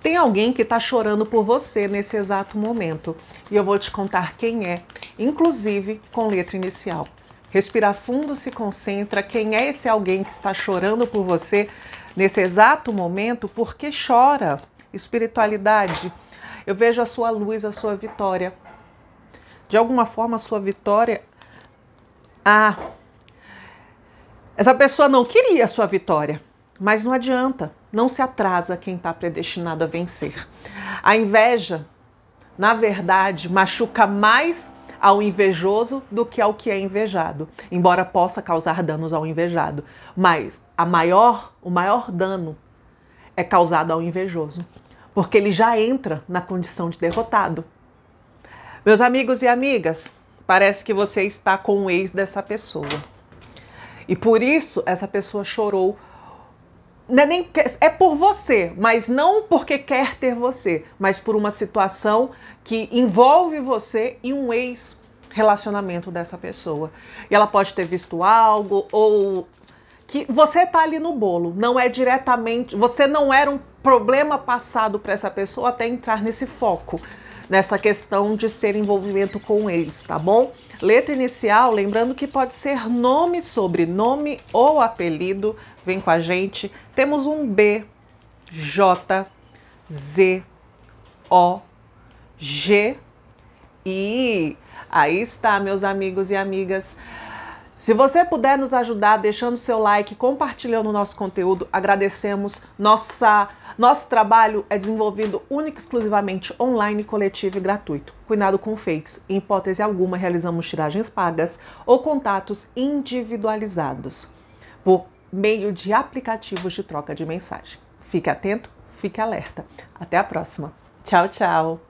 Tem alguém que está chorando por você nesse exato momento e eu vou te contar quem é, inclusive com letra inicial. Respira fundo, se concentra. Quem é esse alguém que está chorando por você nesse exato momento? Por que chora? Espiritualidade. Eu vejo a sua luz, a sua vitória. De alguma forma, a sua vitória. Ah, essa pessoa não queria a sua vitória. Mas não adianta, não se atrasa quem está predestinado a vencer. A inveja, na verdade, machuca mais ao invejoso do que ao que é invejado, embora possa causar danos ao invejado. Mas a maior, o maior dano é causado ao invejoso, porque ele já entra na condição de derrotado. Meus amigos e amigas, parece que você está com o ex dessa pessoa. E por isso essa pessoa chorou é, nem, é por você, mas não porque quer ter você, mas por uma situação que envolve você e um ex relacionamento dessa pessoa. E ela pode ter visto algo ou que você tá ali no bolo, não é diretamente, você não era um problema passado para essa pessoa até entrar nesse foco nessa questão de ser envolvimento com eles, tá bom? Letra inicial, lembrando que pode ser nome, sobrenome ou apelido, vem com a gente. Temos um B, J, Z, O, G, I. Aí está, meus amigos e amigas. Se você puder nos ajudar deixando seu like, compartilhando o nosso conteúdo, agradecemos. Nossa, nosso trabalho é desenvolvido única e exclusivamente online, coletivo e gratuito. Cuidado com fakes. Em hipótese alguma, realizamos tiragens pagas ou contatos individualizados por meio de aplicativos de troca de mensagem. Fique atento, fique alerta. Até a próxima. Tchau, tchau.